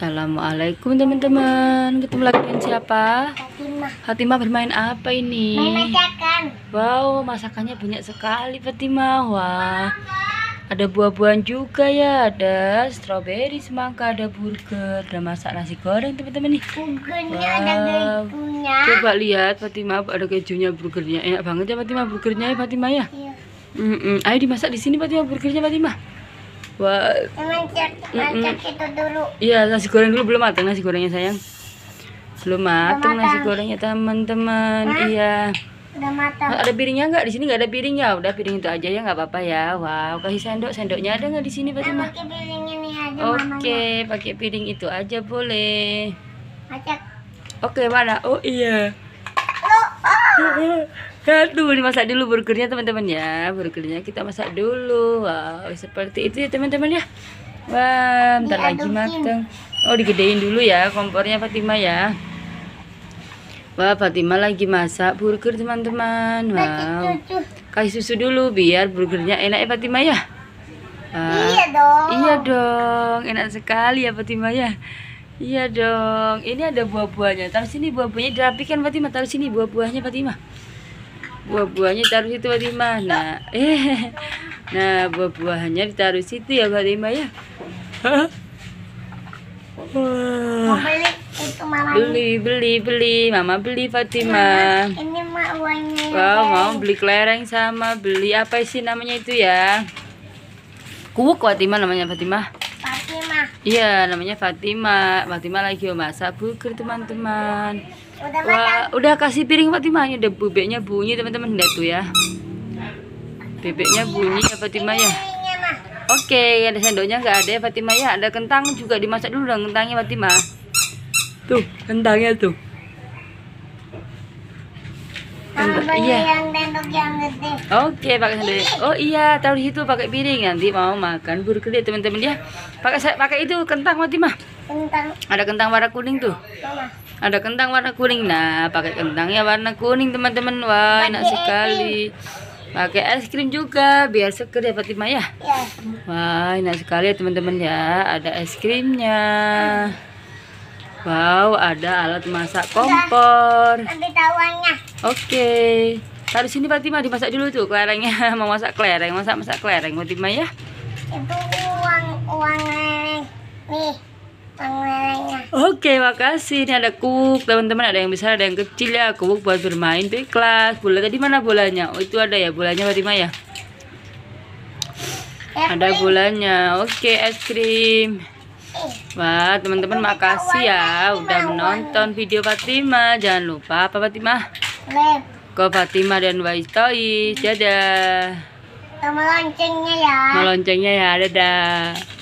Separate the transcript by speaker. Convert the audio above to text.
Speaker 1: Assalamualaikum teman-teman. Ketemu lagi dengan siapa? Fatima. Fatima bermain apa ini? Main masakan. Wow, masakannya banyak sekali Fatimah. Wah. Ada buah-buahan juga ya, ada stroberi, semangka, ada burger, ada masak nasi goreng teman-teman nih. Burgernya wow. ada kejunya. Coba lihat Fatimah ada kejunya burgernya. Enak banget ya Fatima, burgernya ya Fatimah ya. Iya. Mm -mm. Ayo dimasak di sini Fatima, burgernya Fatima. Wah. Mancak, mm -mm. itu dulu. Iya, nasi goreng dulu belum matang nasi gorengnya sayang. Belum matang, belum matang. nasi gorengnya teman-teman. Iya. Udah matang. Ada piringnya nggak? Di sini nggak ada piring ya. Udah piring itu aja ya nggak apa-apa ya. Wow, kasih sendok. Sendoknya ada nggak di sini Pak? Nah, pakai piring ini aja Oke, pakai piring itu aja boleh. Oke, Oke, mana? Oh iya. Kaldu masak dulu burgernya teman-teman ya. Burgernya kita masak dulu. Wow, seperti itu ya teman-teman ya. Wah, bentar lagi mateng Oh, digedein dulu ya kompornya Fatima ya. Wah, Fatima lagi masak burger teman-teman. Wow. Kasih susu dulu biar burgernya enak ya Fatima ya. Iya dong. Iya dong. Enak sekali ya Fatima ya. Iya dong. Ini ada buah-buahnya. Taruh sini buah-buahnya dirapikan Fatima. Taruh sini buah-buahnya Fatima. Buah-buahnya taruh situ Fatima. Nah, eh. Nah, buah buahnya ditaruh situ ya Fatima ya. Hah? beli beli beli beli mama beli Fatima mama, ini mau uangnya wow mau beli kelereng sama beli apa sih namanya itu ya Kuku Fatima namanya Fatima Fatimah. Iya, namanya Fatima. Fatima lagi masak burger, teman-teman. Wah, udah kasih piring Fatima, ini udah bebeknya bunyi, teman-teman. Lihat tuh ya. Bebeknya bunyi ya Fatima ya. Oke, okay, ada sendoknya nggak ada ya Fatima ya. Ada kentang juga dimasak dulu dong kentangnya Fatima. Tuh, kentangnya tuh iya oke pakai sendiri oh iya taruh itu pakai piring nanti mau makan burger ya teman-teman ya pakai pakai itu kentang mati mah kentang ada kentang warna kuning tuh Mama. Iya. ada kentang warna kuning nah pakai kentang ya warna kuning teman-teman wah enak sekali pakai es krim juga biar seger ya Fatimah ya, iya. wah enak sekali ya teman-teman ya ada es krimnya Wow, ada alat masak kompor. Ambil Oke. Okay. Taruh sini Fatima dimasak dulu tuh kelerengnya. Mau masak kelereng, masak masak kelereng Fatima ya. Itu uang uang klereng Nih. Oke, makasih. Ini ada kuk, teman-teman. Ada yang besar, ada yang kecil ya. Kuk buat bermain di kelas. Bola tadi mana bolanya? Oh, itu ada ya bolanya Fatima ya. ya ada bolanya. Oke, es krim. Wah, teman-teman makasih ya udah menonton video Fatima. Jangan lupa apa Fatima? Ke Fatima dan Wais Dadah. Sama loncengnya ya. Sama loncengnya ya. Dadah.